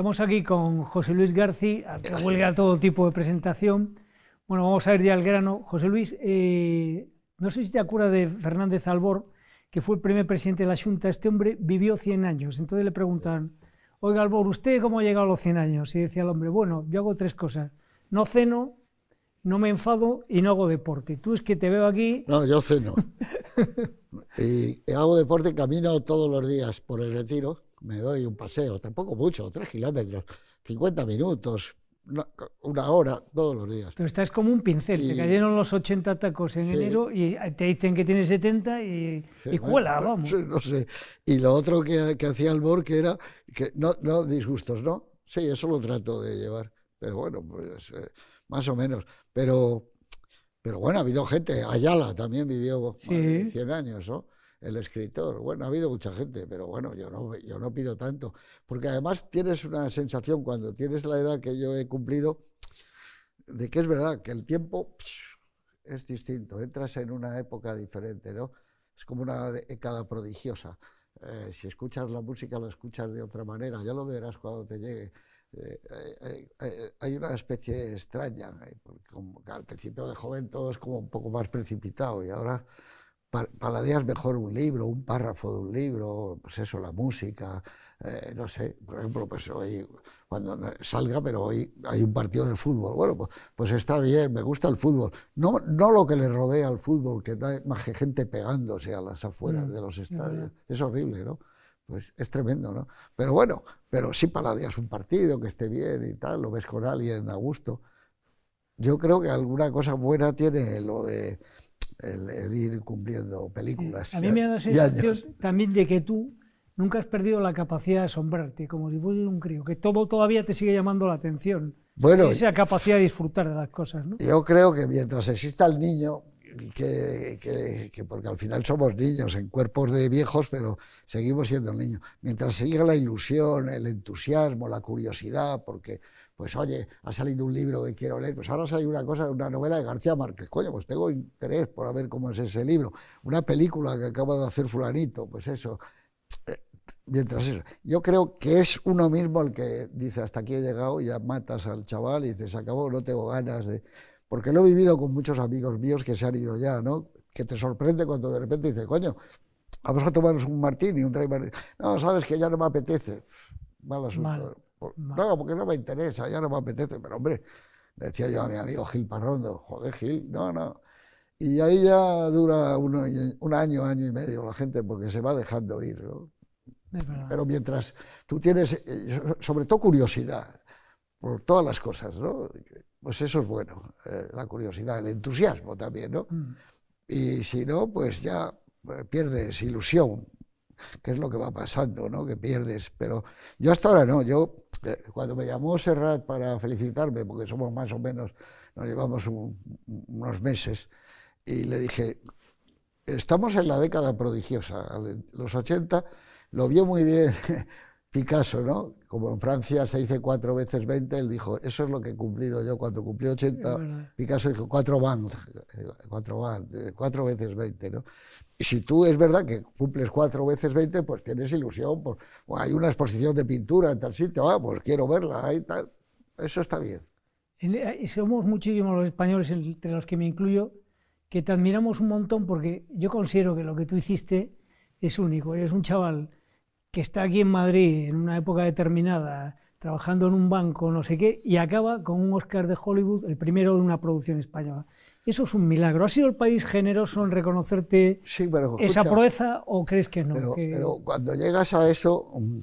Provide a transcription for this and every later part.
Estamos aquí con José Luis García, que vuelve eh, huelga todo tipo de presentación. Bueno, vamos a ir ya al grano. José Luis, eh, no sé si te acuerdas de Fernández Albor, que fue el primer presidente de la Junta. Este hombre vivió 100 años. Entonces le preguntan, oiga Albor, ¿usted cómo ha llegado a los 100 años? Y decía el hombre, bueno, yo hago tres cosas. No ceno, no me enfado y no hago deporte. Tú es que te veo aquí... No, yo ceno. y hago deporte, camino todos los días por el retiro me doy un paseo, tampoco mucho, tres kilómetros, 50 minutos, una hora todos los días. Pero estás como un pincel, te cayeron los 80 tacos en enero y te dicen que tienes 70 y, y cuela, vamos. No sé. Y lo otro que, que hacía el que era que no, no disgustos, ¿no? Sí, eso lo trato de llevar. Pero bueno, pues eh, más o menos. Pero, pero bueno, ha habido gente, Ayala también vivió 100 años, ¿no? el escritor. Bueno, ha habido mucha gente, pero bueno, yo no, yo no pido tanto. Porque además tienes una sensación cuando tienes la edad que yo he cumplido de que es verdad que el tiempo es distinto, entras en una época diferente, ¿no? Es como una década prodigiosa. Eh, si escuchas la música, la escuchas de otra manera, ya lo verás cuando te llegue. Eh, eh, hay una especie extraña, porque al principio de joven todo es como un poco más precipitado y ahora paladeas mejor un libro, un párrafo de un libro, pues eso, la música, eh, no sé, por ejemplo, pues hoy, cuando salga, pero hoy hay un partido de fútbol, bueno, pues, pues, está bien, me gusta el fútbol, no, no lo que le rodea al fútbol, que no hay más que gente pegándose a las afueras mm, de los estadios, es, horrible, ¿no? Pues es tremendo, ¿no? Pero bueno, pero sí paladeas un partido, que esté bien y tal, lo ves con alguien a gusto. Yo creo que alguna cosa buena tiene lo de el, ir cumpliendo películas. A mí me da la sensación también de que tú nunca has perdido la capacidad de asombrarte, como si fueras un crío, que todo todavía te sigue llamando la atención. esa capacidad de disfrutar de las cosas. Yo creo que mientras exista el niño, que, porque al final somos niños en cuerpos de viejos, pero seguimos siendo niños. Mientras siga la ilusión, el entusiasmo, la curiosidad, porque pues oye, ha salido un libro que quiero leer, pues ahora sale una cosa, una novela de García Márquez, coño, pues tengo interés por ver cómo es ese libro, una película que acaba de hacer fulanito, pues eso. Eh, mientras eso, yo creo que es uno mismo el que dice hasta aquí he llegado, y ya matas al chaval y dices, acabó, no tengo ganas de... Porque lo he vivido con muchos amigos míos que se han ido ya, ¿no? Que te sorprende cuando de repente dices, coño, vamos a tomarnos un martini, un martín. No, sabes que ya no me apetece. Mal asunto. No, porque no me interesa, ya no me apetece, pero hombre, decía yo a mi amigo Gil Parrondo, joder Gil, no, no. Y ahí ya dura uno, un año, año y medio la gente porque se va dejando ir. ¿no? Pero mientras tú tienes, eh, sobre todo curiosidad por todas las cosas, ¿no? pues eso es bueno, eh, la curiosidad, el entusiasmo también. ¿no? Mm. Y si no, pues ya eh, pierdes ilusión, que es lo que va pasando, ¿no? que pierdes. Pero yo hasta ahora no, yo eh, cuando me llamó Serrat para felicitarme, porque somos más o menos, nos llevamos unos meses, y le dije, estamos en la década prodigiosa, los 80, lo vio muy bien Picasso, ¿no? Como en Francia se dice cuatro veces 20, él dijo, eso es lo que he cumplido yo cuando cumplí 80. Picasso dijo, cuatro bands, cuatro bands, eh, cuatro veces veinte, ¿no? si tú es verdad que cumples cuatro veces 20, pues tienes ilusión. hay una exposición de pintura en tal sitio, ah, pues quiero verla, tal. Eso está bien. Eh, somos muchísimos los españoles, entre los que me incluyo, que te admiramos un montón porque yo considero que lo que tú hiciste es único. Eres un chaval que está aquí en Madrid en una época determinada, trabajando en un banco, no sé qué, y acaba con un Oscar de Hollywood, el primero de una producción española. Eso es un milagro. ¿Ha sido el país generoso en reconocerte esa proeza o crees que no? Pero, cuando llegas a eso, mm,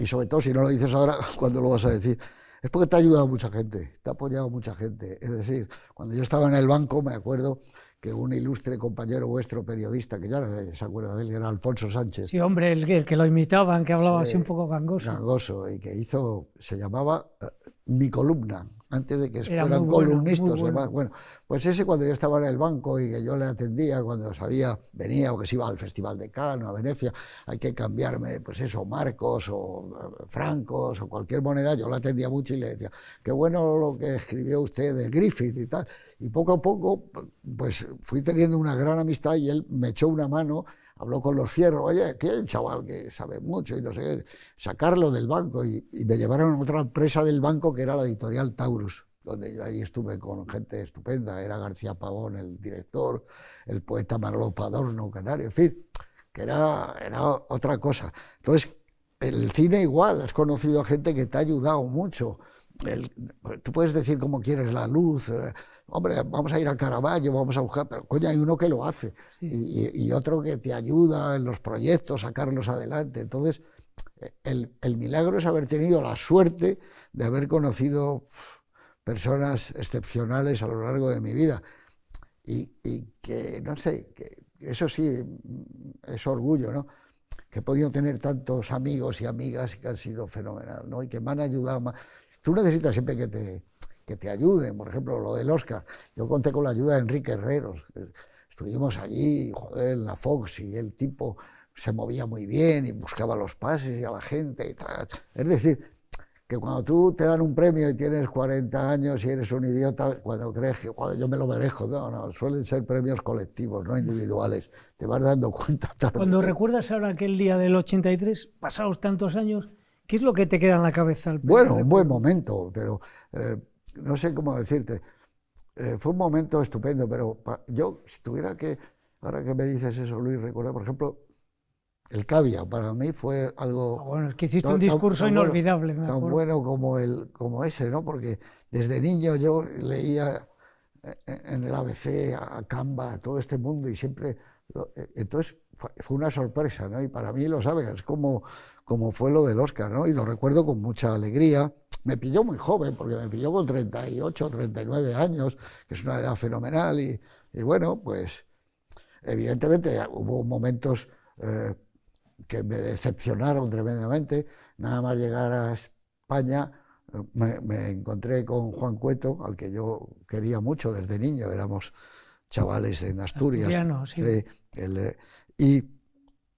y sobre todo si no lo dices ahora, ¿cuándo lo vas a decir? Es porque te ha ayudado mucha gente, te ha apoyado mucha gente. Es decir, cuando yo estaba en el banco, me acuerdo que un ilustre compañero vuestro periodista, que ya se acuerda de él, era Alfonso Sánchez. Sí, hombre, el, que lo imitaban, que hablaba así un poco gangoso. Gangoso, y que hizo, se llamaba eh, Mi Columna, antes de que fueran columnistas. Bueno, bueno. pues ese cuando yo estaba en el banco y que yo le atendía, cuando sabía, venía o que se iba al Festival de Cano, a Venecia, hay que cambiarme, pues eso, marcos o eh, francos o cualquier moneda, yo le atendía mucho y le decía, qué bueno lo que escribió usted de Griffith y tal. Y poco a poco, pues fui teniendo una gran amistad y él me echó una mano habló con los fierros, oye, qué chaval que sabe mucho y no sé qué, sacarlo del banco. Y, me llevaron a otra empresa del banco que era la editorial Taurus, donde yo ahí estuve con gente estupenda. Era García Pavón el director, el poeta Marlo Padorno, canario, en fin, que era, era otra cosa. Entonces, el cine igual, has conocido a gente que te ha ayudado mucho tú puedes decir como quieres la luz, eh, hombre, vamos a ir a Caravaggio, vamos a buscar, pero coño, hay uno que lo hace y, otro que te ayuda en los proyectos, sacarlos adelante. Entonces, e, el, milagro es haber tenido la suerte de haber conocido personas excepcionales a lo largo de mi vida y, que, no sé, que eso sí mm, es orgullo, ¿no? que he podido tener tantos amigos y amigas que han sido fenomenal, ¿no? Y que me han ayudado. Más. Tú necesitas siempre que te, que te ayuden, por ejemplo, lo del Oscar. Yo conté con la ayuda de Enrique Herreros. Estuvimos allí, joder, en la Fox, y el tipo se movía muy bien y buscaba los pases y a la gente. Es decir, que cuando tú te dan un premio y tienes 40 años y eres un idiota, cuando crees que yo me lo merezco, no, no, suelen ser premios colectivos, no individuales, te vas dando cuenta Cuando recuerdas ahora aquel día del 83, pasados tantos años, ¿Qué es lo que te queda en la cabeza? Al bueno, un buen momento, pero eh, no sé cómo decirte. Eh, fue un momento estupendo, pero yo, si tuviera que, ahora que me dices eso, Luis, recuerda por ejemplo, el cavia para mí fue algo... Ah, bueno, es que hiciste un discurso inolvidable. tan bueno como, el, como ese, ¿no? Porque desde niño yo leía eh, en el ABC, a Canva, a todo este mundo y siempre eh, entonces fue una sorpresa, ¿no? Y para mí, lo sabes, es como, como fue lo del Oscar, ¿no? Y lo recuerdo con mucha alegría. Me pilló muy joven, porque me pilló con 38, 39 años, que es una edad fenomenal. Y, bueno, pues evidentemente hubo momentos eh, que me decepcionaron tremendamente. Nada más llegar a España, eh, me, me, encontré con Juan Cueto, al que yo quería mucho desde niño, éramos chavales en Asturias. Eh, y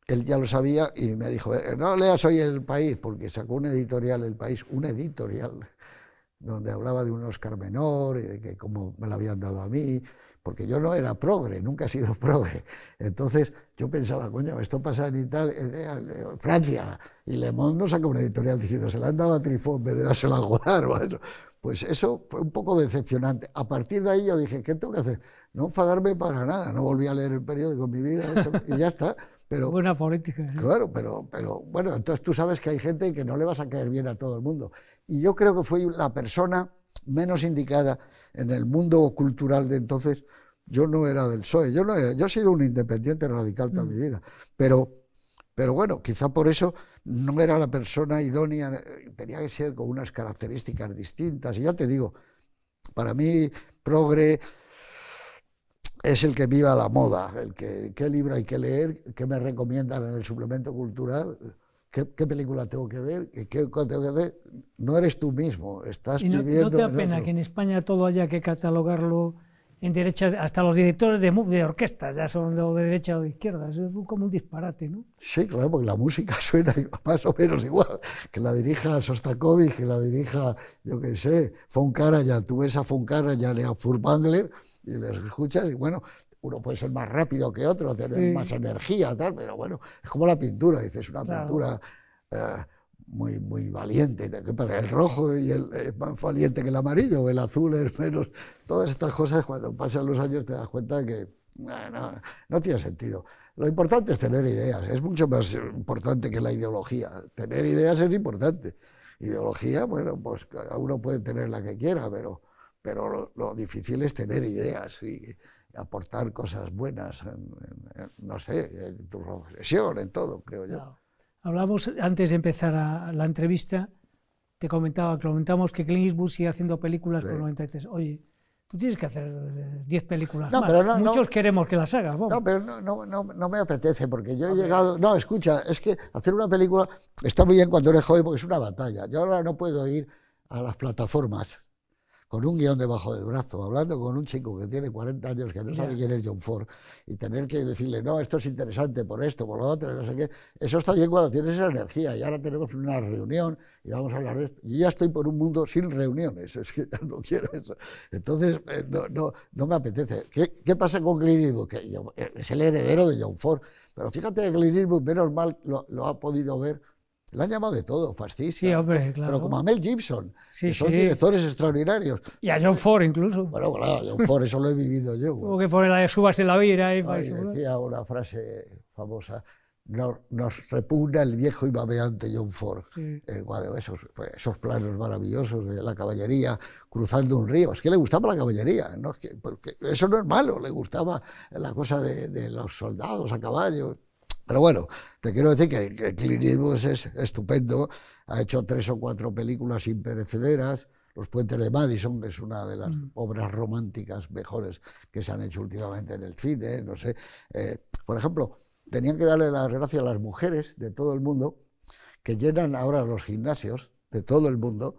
él ya lo sabía y me dijo, eh, no leas hoy El País, porque sacó un editorial El País, un editorial, donde hablaba de un Oscar menor y de que cómo me lo habían dado a mí porque yo no era progre, nunca he sido progre. Entonces yo pensaba, coño, esto pasa en Italia, en Francia, y Le Monde no saca una editorial diciendo, se la han dado a Trifón en vez de dársela a Godard. pues eso fue un poco decepcionante. A partir de ahí yo dije, ¿qué tengo que hacer? No enfadarme para nada, no volví a leer el periódico en mi vida y ya está. Buena política. ¿eh? Claro, pero, pero bueno, entonces tú sabes que hay gente que no le vas a caer bien a todo el mundo. Y yo creo que fui la persona menos indicada en el mundo cultural de entonces, yo no era del PSOE, yo, he sido un independiente radical toda mm. mi vida, pero, pero bueno, quizá por eso no era la persona idónea, tenía que ser con unas características distintas, y ya te digo, para mí, progre es el que viva la moda, el que qué libro hay que leer, qué me recomiendan en el suplemento cultural, ¿Qué, película tengo que ver? ¿Qué, tengo que No eres tú mismo, estás y no, te da pena que en España todo haya que catalogarlo en derecha? Hasta los directores de, de orquestas ya son de derecha o de izquierda, es como un disparate, ¿no? Sí, claro, porque la música suena más o menos igual. Que la dirija Sostakovich, que la dirija, yo qué sé, Foncara, ya tú ves a Foncara, ya a Furtwängler, y les escuchas y bueno, uno puede ser más rápido que otro, tener más energía, tal, pero bueno, es como la pintura, dices, una pintura eh, muy, muy valiente. El rojo y el, eh, es más valiente que el amarillo, el azul es menos. Todas estas cosas, cuando pasan los años, te das cuenta que no, tiene sentido. Lo importante es tener ideas, es mucho más importante que la ideología. Tener ideas es importante. Ideología, bueno, pues uno puede tener la que quiera, pero, pero lo, lo difícil es tener ideas. Y, aportar cosas buenas, no sé, en tu profesión, en todo, creo yo. Hablamos, antes de empezar la entrevista, te comentaba, comentamos que Clint Eastwood sigue haciendo películas sí. 93. Oye, tú tienes que hacer 10 eh, películas no, más. Muchos queremos que las hagas. No, pero no, me apetece, porque yo he llegado... No, escucha, es que hacer una película está muy bien cuando eres joven, porque es una batalla. Yo ahora no puedo ir a las plataformas con un guión debajo del brazo, hablando con un chico que tiene 40 años, que no sabe quién es John Ford, y tener que decirle, no, esto es interesante por esto, por lo otro, no sé qué, eso está bien cuando tienes esa energía, y ahora tenemos una reunión y vamos a hablar de esto. Yo ya estoy por un mundo sin reuniones, es que ya no quiero eso. Entonces, eh, no, no, me apetece. ¿Qué, pasa con Clint Que eh, es el heredero de John Ford, pero fíjate que Clint menos mal, lo ha podido ver le han llamado de todo, fascista. Sí, hombre, claro. Pero como a Mel Gibson, que son directores extraordinarios. Y a John Ford incluso. Bueno, claro, a John Ford, eso lo he vivido yo. Como que poner las subas en la vida, ahí, decía una frase famosa, nos, repugna el viejo y babeante John Ford. Eh, pues, esos, planos maravillosos de la caballería cruzando un río. Es que le gustaba la caballería, que, porque eso no es malo, le gustaba la cosa de, de los soldados a caballo. Pero bueno, te quiero decir que, el Clint es estupendo, ha hecho tres o cuatro películas imperecederas. Los puentes de Madison es una de las mm. obras románticas mejores que se han hecho últimamente en el cine, no sé. Eh, por ejemplo, tenían que darle las gracias a las mujeres de todo el mundo que llenan ahora los gimnasios de todo el mundo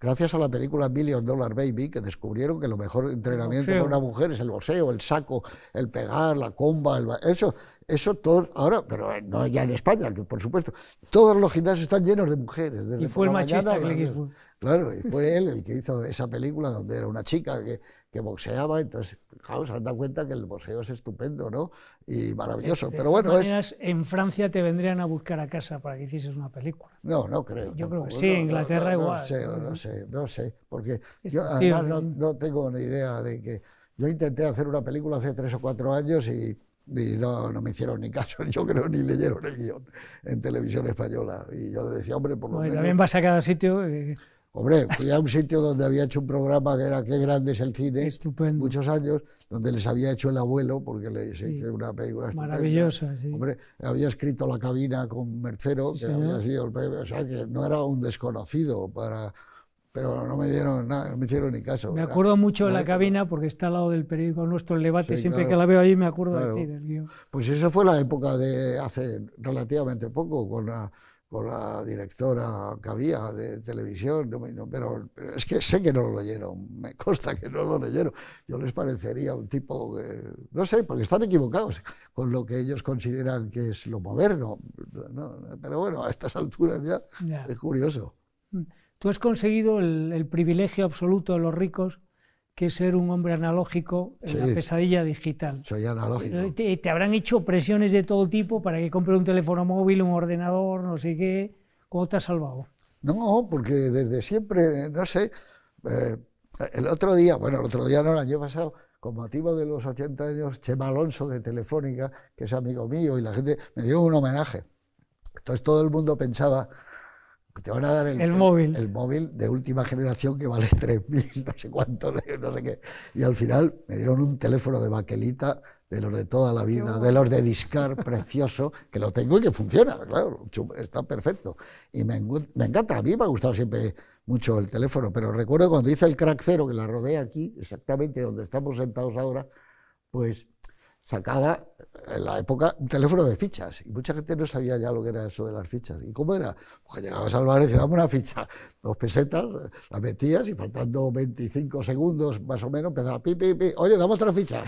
gracias a la película Million Dollar Baby, que descubrieron que lo mejor entrenamiento de una mujer es el boxeo, el saco, el pegar, la comba, eso eso todos, ahora, pero eh, no ya en España, que por supuesto. Todos los gimnasios están llenos de mujeres. y fue el machista mañana, Claro, y fue él el que hizo esa película donde era una chica que, que boxeaba, entonces, claro, se han dado cuenta que el boxeo es estupendo, ¿no? Y maravilloso, eh, pero bueno... En Francia te vendrían a buscar a casa para que hicieses una película. No, no creo. Yo creo que sí, en Inglaterra igual. No sé, no sé, no sé, porque yo no, no tengo ni idea de que... Yo intenté hacer una película hace tres o cuatro años y y no, me hicieron ni caso, yo creo ni leyeron el guión en televisión española. Y yo le decía, hombre, por lo menos. También vas a cada sitio. Eh, hombre, fui a un sitio donde había hecho un programa que era Qué grande es el cine. Estupendo. Muchos años, donde les había hecho el abuelo, porque les hice una película Maravillosa, sí. Hombre, había escrito La cabina con Mercero, que que no era un desconocido para pero no me dieron nada, no me hicieron ni caso. Me acuerdo mucho de la cabina porque está al lado del periódico nuestro El Debate, siempre que la veo ahí me acuerdo de ti, del guión. Pues esa fue la época de hace relativamente poco con la, con la directora que había de televisión, pero, es que sé que no lo leyeron, me consta que no lo leyeron. Yo les parecería un tipo, no sé, porque están equivocados con lo que ellos consideran que es lo moderno. pero bueno, a estas alturas ya. es curioso. Mm. Tú has conseguido el, privilegio absoluto de los ricos, que es ser un hombre analógico en la pesadilla digital. Soy analógico. Pues, te, habrán hecho presiones de todo tipo para que compre un teléfono móvil, un ordenador, no sé qué. ¿Cómo te has salvado? No, porque desde siempre, no sé, eh, el otro día, bueno, el otro día no, el año pasado, con motivo de los 80 años, Chema Alonso de Telefónica, que es amigo mío, y la gente me dio un homenaje. Entonces todo el mundo pensaba te van a dar el, móvil. El, móvil de última generación que vale 3.000, no sé cuánto, no sé qué. Y al final me dieron un teléfono de baquelita, de los de toda la vida, de los de discar, precioso, que lo tengo y que funciona, claro, está perfecto. Y me, encanta, a mí me ha gustado siempre mucho el teléfono, pero recuerdo cuando hice el crack cero, que la rodea aquí, exactamente donde estamos sentados ahora, pues sacada en la época, un teléfono de fichas. Y mucha gente no sabía ya lo que era eso de las fichas. ¿Y cómo era? Pues llegabas al bar y decías, dame una ficha. Dos pesetas, la metías y faltando 25 segundos más o menos empezaba, pi, pi, oye, dame otra ficha.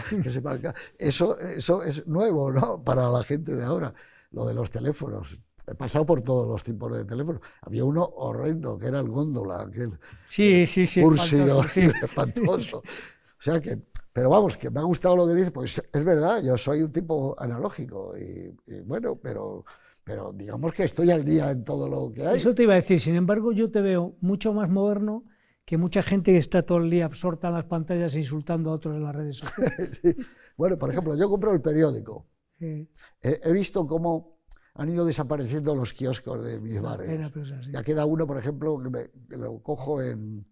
eso, eso es nuevo, ¿no? Para la gente de ahora, lo de los teléfonos. He pasado por todos los tipos de teléfonos. Había uno horrendo, que era el góndola, aquel. Sí, sí, sí. Cursi, espantoso. espantoso. O sea que pero vamos, que me ha gustado lo que dices pues es verdad, yo soy un tipo analógico y, bueno, pero, pero digamos que estoy al día en todo lo que hay. Eso te iba a decir, sin embargo, yo te veo mucho más moderno que mucha gente que está todo el día absorta en las pantallas insultando a otros en las redes sociales. Bueno, por ejemplo, yo compro el periódico. He, visto cómo han ido desapareciendo los kioscos de mis bares. Ya queda uno, por ejemplo, que, lo cojo en,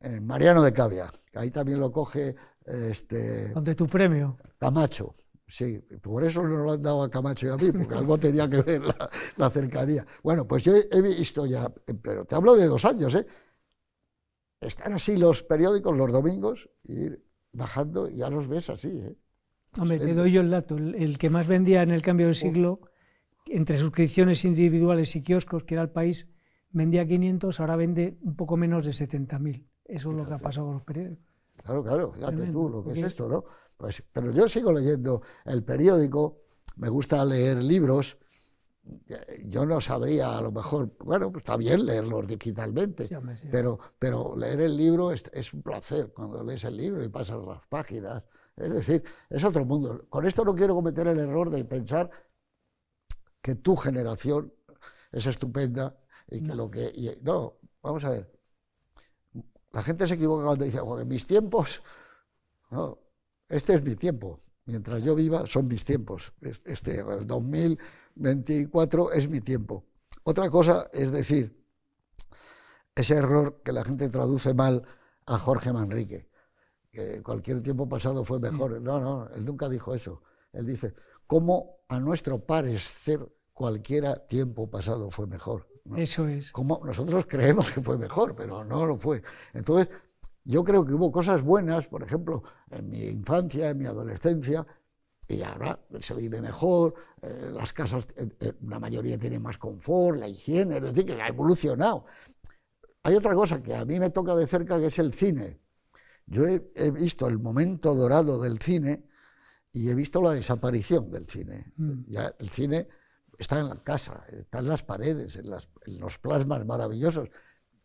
en Mariano de Cavia. Que ahí también lo coge este, Donde tu premio. Camacho, sí. Por eso no lo han dado a Camacho y a mí, porque algo tenía que ver la, cercanía. Bueno, pues yo he visto ya, pero te hablo de dos años, ¿eh? Están así los periódicos los domingos, ir bajando y ya los ves así, ¿eh? Hombre, pues te doy yo el dato. El, que más vendía en el cambio de oh. siglo, entre suscripciones individuales y kioscos, que era el país, vendía 500, ahora vende un poco menos de 70.000. Eso es lo que ha pasado con los periódicos. Claro, claro, fíjate tú lo que es esto, ¿no? Pues, pero yo sigo leyendo el periódico, me gusta leer libros. Yo no sabría, a lo mejor, bueno, pues está bien leerlos digitalmente, pero, pero leer el libro es, un placer cuando lees el libro y pasas las páginas. Es decir, es otro mundo. Con esto no quiero cometer el error de pensar que tu generación es estupenda y que lo que... no, vamos a ver. La gente se equivoca cuando dice, en mis tiempos, no, este es mi tiempo. Mientras yo viva, son mis tiempos. Este, el 2024 es mi tiempo. Otra cosa es decir, ese error que la gente traduce mal a Jorge Manrique, que cualquier tiempo pasado fue mejor. No, no, él nunca dijo eso. Él dice, ¿cómo a nuestro parecer cualquiera tiempo pasado fue mejor? Eso es. Como nosotros creemos que fue mejor, pero no lo fue. Entonces, yo creo que hubo cosas buenas, por ejemplo, en mi infancia, en mi adolescencia, y ahora se vive mejor, eh, las casas, eh, eh, la mayoría tiene más confort, la higiene, es decir, que ha evolucionado. Hay otra cosa que a mí me toca de cerca, que es el cine. Yo he, visto el momento dorado del cine y he visto la desaparición del cine. Mm. Ya el cine está en la casa, está en las paredes, en, los plasmas maravillosos.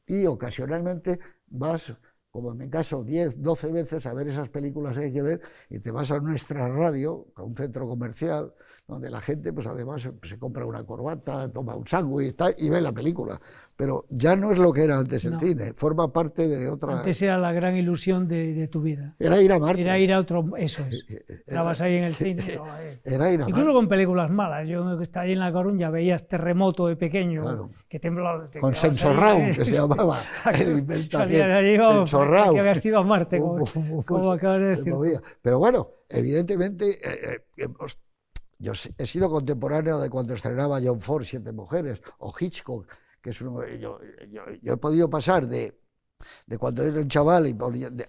Y ocasionalmente vas, como en mi caso, 10, 12 veces a ver esas películas que hay que ver y te vas a nuestra radio, a un centro comercial, donde la gente, pues además, pues, se compra una corbata, toma un sándwich y ve la película. Pero ya no es lo que era antes el cine, forma parte de otra... Antes era la gran ilusión de, tu vida. Era ir a Marte. Era ir a otro... Eso es. Estabas ahí en el cine. era ir a Marte. Incluso con películas malas. Yo que estaba ahí en La Coruña veías Terremoto de pequeño, que temblaba... con sensorraum que se llamaba. el inventario. Sensorround. Que habías ido a Marte, como, acabas de decir. Pero bueno, evidentemente... Eh, eh, yo he sido contemporáneo de cuando estrenaba John Ford, Siete Mujeres, o Hitchcock, que es uno, yo, yo, yo he podido pasar de, de cuando era un chaval y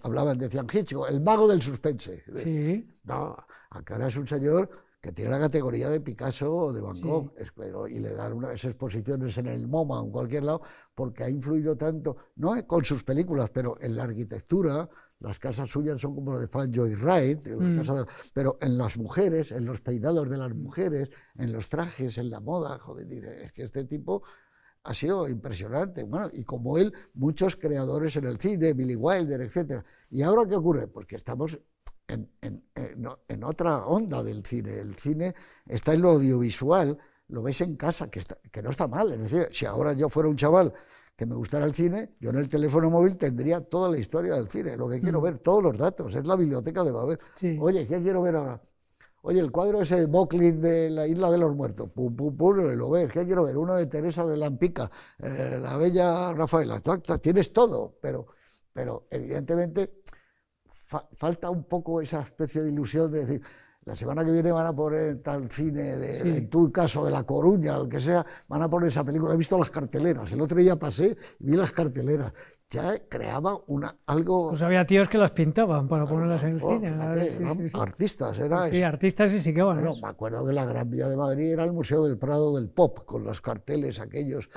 hablaban, decían Hitchcock, el mago del suspense. sí. No, acá ahora es un señor que tiene la categoría de Picasso o de Van Gogh, espero, y le dan unas exposiciones en el MoMA o en cualquier lado, porque ha influido tanto, no con sus películas, pero en la arquitectura, las casas suyas son como las de Fanjoy y Wright, pero en las mujeres, en los peinados de las mujeres, en los trajes, en la moda, joder, es que este tipo ha sido impresionante. y como él, muchos creadores en el cine, Billy Wilder, etc. ¿Y ahora qué ocurre? Porque pues estamos eh, en, otra onda del cine. El cine está en lo audiovisual, lo ves en casa, que, que no está mal. Es decir, si ahora yo fuera un chaval que me gustara el cine, yo en el teléfono móvil tendría toda la historia del cine, lo que quiero mm. ver, todos los datos, es la biblioteca de Babel. Oye, ¿qué quiero ver ahora? Oye, el cuadro ese de Bocklin de la Isla de los Muertos, pum, pum, pum, lo ves, ¿qué quiero ver? Uno de Teresa de Lampica, eh, la bella Rafaela, tienes todo, pero, pero evidentemente falta un poco esa especie de ilusión de decir, la semana que viene van a poner tal cine, de, tu caso, de La Coruña, lo que sea, van a poner esa película. He visto las carteleras. El otro día pasé y vi las carteleras. Ya creaba una, algo... Pues había tíos que las pintaban para ponerlas en el cine. artistas, era artistas y sí que bueno, me acuerdo que la Gran Vía de Madrid era el Museo del Prado del Pop, con los carteles aquellos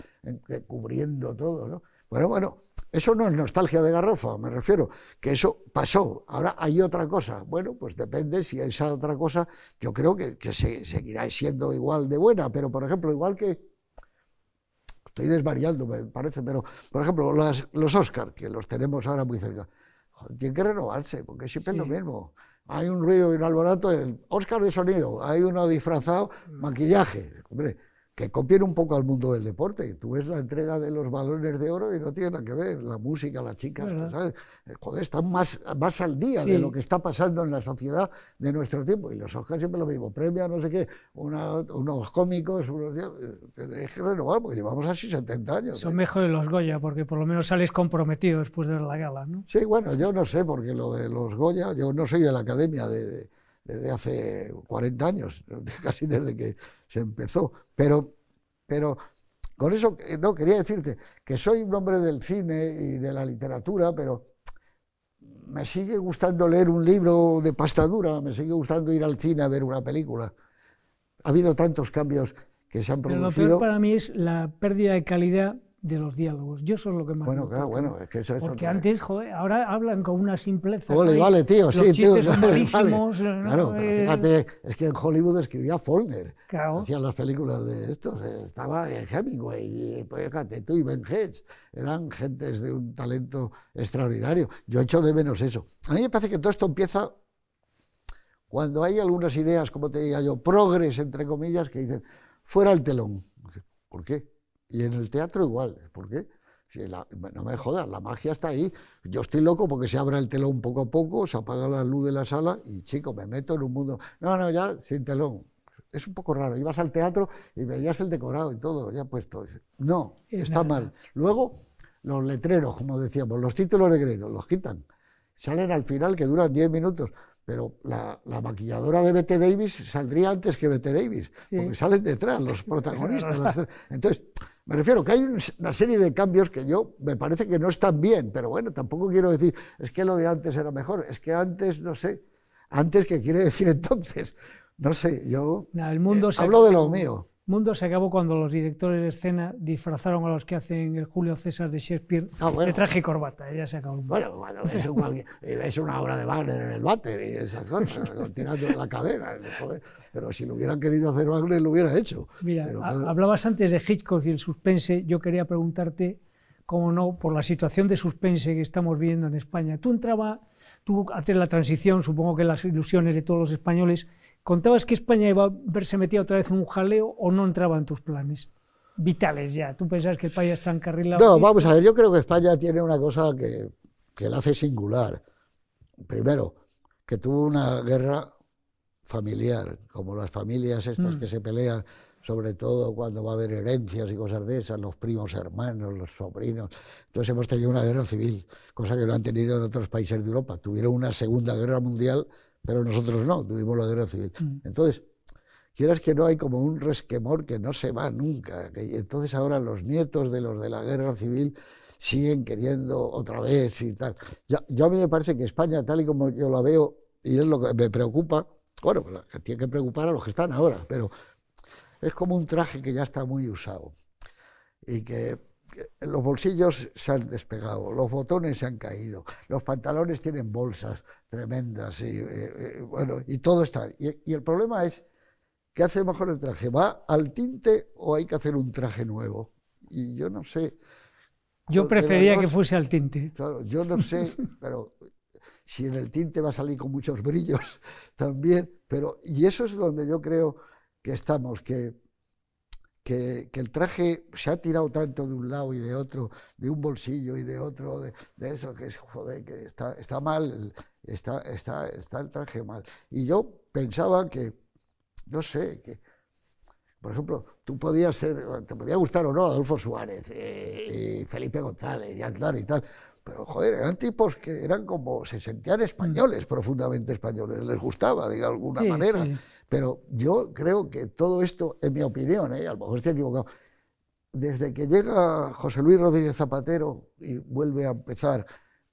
cubriendo todo, ¿no? Bueno, bueno, eso no es nostalgia de Garrofa, me refiero, que eso pasó, ahora hay otra cosa. Bueno, pues depende si esa otra cosa, yo creo que, seguirá siendo igual de buena, pero por ejemplo, igual que... Estoy desvariando, me parece, pero por ejemplo, los Oscar, que los tenemos ahora muy cerca, tienen que renovarse, porque siempre es lo mismo. Hay un ruido y un alboroto, Oscar de sonido, hay uno disfrazado, maquillaje. Hombre, que copien un poco al mundo del deporte. Tú ves la entrega de los balones de oro y no tiene nada que ver. La música, las chicas, ¿sabes? Eh, joder, están más, más al día de lo que está pasando en la sociedad de nuestro tiempo. Y los Oscars siempre lo mismo, premia, no sé qué, unos cómicos, unos eh, Tendréis que renovar porque llevamos así 70 años. Son mejor ¿eh? mejores los Goya porque por lo menos sales comprometido después de la gala, ¿no? Sí, bueno, yo no sé, porque lo de los Goya, yo no soy de la academia de desde hace 40 años, casi desde que se empezó. Pero, pero con eso eh, no quería decirte que soy un hombre del cine y de la literatura, pero me sigue gustando leer un libro de pastadura, me sigue gustando ir al cine a ver una película. Ha habido tantos cambios que se han producido. lo peor para mí es la pérdida de calidad de los diálogos. Yo eso lo que más Bueno, me claro, bueno, es que eso es Porque antes, joder, ahora hablan con una simpleza. Vale, vale, tío, sí, tío. Son Claro, pero eh, fíjate, es que en Hollywood escribía Follner. Hacían las películas de estos. Eh, estaba Hemingway, pues, fíjate, tú y Ben Hedge. Eran gentes de un talento extraordinario. Yo echo de menos eso. A mí me parece que todo esto empieza cuando hay algunas ideas, como te diga yo, progres, entre comillas, que dicen, fuera el telón. ¿Por qué? Y en el teatro igual, ¿eh? ¿por qué? Si no me jodas, la magia está ahí. Yo estoy loco porque se abra el telón poco a poco, se apaga la luz de la sala y chico, me meto en un mundo. No, no, ya sin telón. Es un poco raro. Ibas al teatro y veías el decorado y todo, ya puesto. No, está mal. Luego, los letreros, como decíamos, los títulos de crédito, los quitan. Salen al final que duran 10 minutos pero la, maquilladora de Bette Davis saldría antes que Bette Davis, porque salen detrás los protagonistas. Entonces, me refiero que hay una serie de cambios que yo me parece que no están bien, pero bueno, tampoco quiero decir, es que lo de antes era mejor, es que antes, no sé, antes que quiere decir entonces, no sé, yo el mundo eh, se hablo de lo mío mundo se acabó cuando los directores de escena disfrazaron a los que hacen el Julio César de Shakespeare ah, de traje y corbata. ¿eh? Ya se acabó. Bueno, bueno es, eh, es, una obra de Wagner en el váter y esas cosas, tirando la cadena. Pero si lo hubieran querido hacer Wagner, lo hubiera hecho. Mira, hablabas antes de Hitchcock y el suspense. Yo quería preguntarte, cómo no, por la situación de suspense que estamos viviendo en España. Tú entraba, tú haces la transición, supongo que las ilusiones de todos los españoles ¿Contabas que España iba a verse metida otra vez en un jaleo o no entraba en tus planes? Vitales ya. ¿Tú pensabas que España está encarrilado? No, vamos a ver. Yo creo que España tiene una cosa que, que la hace singular. Primero, que tuvo una guerra familiar, como las familias estas mm. que se pelean, sobre todo cuando va a haber herencias y cosas de esas, los primos hermanos, los sobrinos. Entonces hemos tenido una guerra civil, cosa que no han tenido en otros países de Europa. Tuvieron una Segunda Guerra Mundial pero nosotros no, tuvimos la guerra civil. Mm. Entonces, quieras que no, hay como un resquemor que no se va nunca. Entonces ahora los nietos de los de la guerra civil siguen queriendo otra vez y tal. Yo, a mí me parece que España, tal y como yo la veo, y es lo que me preocupa, bueno, tiene que preocupar a los que están ahora, pero es como un traje que ya está muy usado y que los bolsillos se han despegado, los botones se han caído, los pantalones tienen bolsas tremendas y, eh, eh, bueno, y todo está. Y, el problema es, ¿qué hace mejor el traje? ¿Va al tinte o hay que hacer un traje nuevo? Y yo no sé. Yo prefería que fuese al tinte. Claro, yo no sé, pero si en el tinte va a salir con muchos brillos también, pero y eso es donde yo creo que estamos, que que, el traje se ha tirado tanto de un lado y de otro, de un bolsillo y de otro, de, eso, que es, joder, que está, mal, está, está, está el traje mal. Y yo pensaba que, no sé, que, por ejemplo, tú podías ser, te podía gustar o no Adolfo Suárez eh, y Felipe González y tal, y tal, pero joder, eran tipos que eran como, se sentían mm. españoles, profundamente españoles, les gustaba de alguna manera. Pero yo creo que todo esto, en mi opinión, ¿eh? a lo mejor estoy equivocado, desde que llega José Luis Rodríguez Zapatero y vuelve a empezar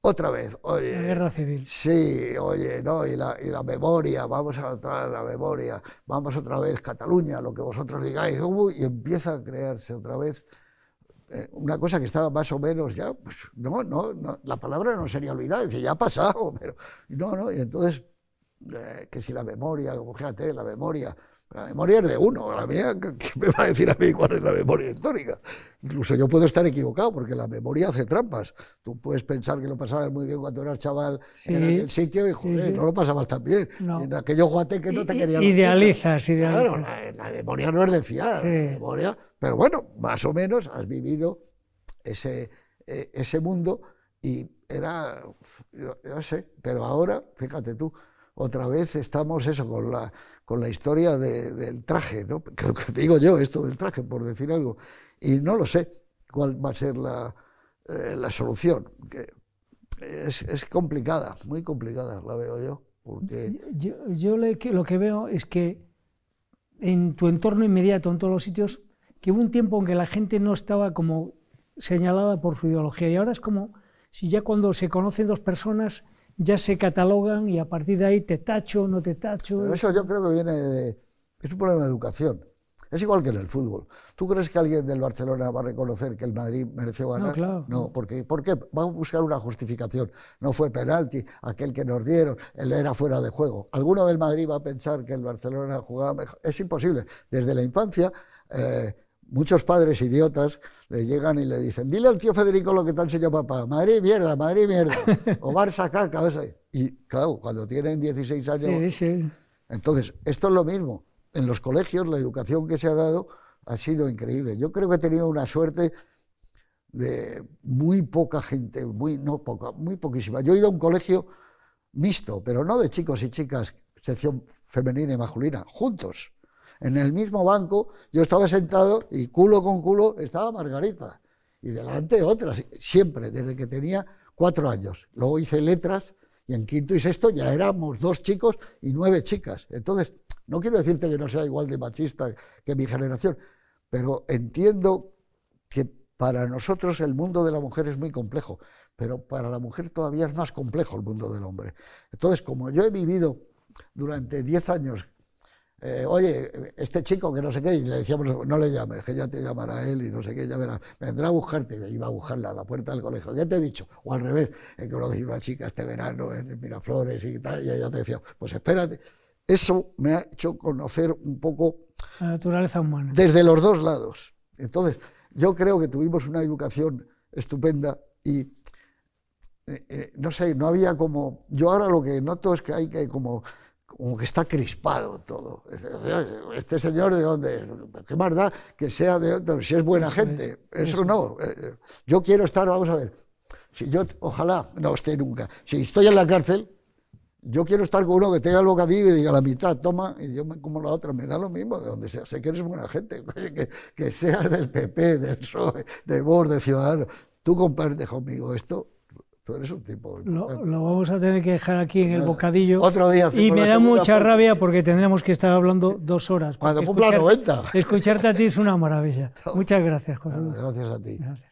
otra vez, La guerra civil. Sí, oye, ¿no? Y la, y la memoria, vamos a traer la memoria, vamos otra vez Cataluña, lo que vosotros digáis, y empieza a crearse otra vez eh, una cosa que estaba más o menos ya, pues no, no, la palabra no sería olvidada, dice, ya ha pasado, pero no, no, y entonces, eh, que si la memoria, fíjate, la memoria, la memoria es de uno, la mía, ¿qué me va a decir a mí cuál es la memoria histórica? Incluso yo puedo estar equivocado, porque la memoria hace trampas. Tú puedes pensar que lo pasabas muy bien cuando eras chaval en el sitio y, no lo pasabas tan bien. En aquello juguete que no te querían... Idealizas, idealizas. Claro, la, memoria no es de fiar, memoria... Pero bueno, más o menos has vivido ese, e, ese mundo y era... Yo, yo sé, pero ahora, fíjate tú, otra vez estamos eso con la, con la historia del traje, ¿no? Que, digo yo esto del traje, por decir algo. Y no lo sé cuál va a ser la, eh, la solución. Que es, es, complicada, muy complicada, la veo yo. Porque... Yo, yo lo que veo es que en tu entorno inmediato, en todos los sitios, que hubo un tiempo en que la gente no estaba como señalada por su ideología y ahora es como si ya cuando se conocen dos personas ya se catalogan y a partir de ahí te tacho, no te tacho. eso yo creo que viene de... Es un problema de educación. Es igual que en el fútbol. ¿Tú crees que alguien del Barcelona va a reconocer que el Madrid mereció ganar? No, claro. porque, ¿por qué? Vamos a buscar una justificación. No fue penalti, aquel que nos dieron, él era fuera de juego. ¿Alguno del Madrid va a pensar que el Barcelona jugaba mejor? Es imposible. Desde la infancia... Eh, muchos padres idiotas le llegan y le dicen, dile al tío Federico lo que tal ha enseñado papá, madre mierda, madre mierda, o Barça caca, Y claro, cuando tienen 16 años... Entonces, esto es lo mismo. En los colegios la educación que se ha dado ha sido increíble. Yo creo que he tenido una suerte de muy poca gente, muy, no poca, muy poquísima. Yo he ido a un colegio mixto, pero no de chicos y chicas, sección femenina y masculina, juntos en el mismo banco, yo estaba sentado y culo con culo estaba Margarita. Y delante otras, siempre, desde que tenía cuatro años. Luego hice letras y en quinto y sexto ya éramos dos chicos y nueve chicas. Entonces, no quiero decirte que no sea igual de machista que mi generación, pero entiendo que para nosotros el mundo de la mujer es muy complejo, pero para la mujer todavía es más complejo el mundo del hombre. Entonces, como yo he vivido durante diez años eh, oye, este chico que no sé qué, y le decíamos, no le llames, que ya te llamará él y no sé qué, ya verá, vendrá a buscarte, iba a buscarla a la puerta del colegio, ¿qué te he dicho? O al revés, eh, que uno decía una chica este verano en Miraflores y tal, y ella te decía, pues espérate. Eso me ha hecho conocer un poco... La naturaleza humana. Desde los dos lados. Entonces, yo creo que tuvimos una educación estupenda y eh, no sé, no había como... Yo ahora lo que noto es que hay que como como que está crispado todo. Este señor de dónde ¿Qué más da que sea de si es buena gente? eso, no. Eh, eh, yo quiero estar, vamos a ver, si yo, ojalá, no esté nunca. Si estoy en la cárcel, yo quiero estar con uno que tenga el bocadillo y diga la mitad, toma, y yo me como la otra, me da lo mismo de donde sea. Sé que eres buena gente, que, que seas del PP, del PSOE, de borde de Ciudadanos. Tú compartes conmigo esto, tipo. Lo, vamos a tener que dejar aquí en el bocadillo. Otro día. Y me da mucha rabia porque tendremos que estar hablando dos horas. Cuando la 90. Escucharte a ti es una maravilla. Muchas gracias, José. Gracias a ti. Gracias.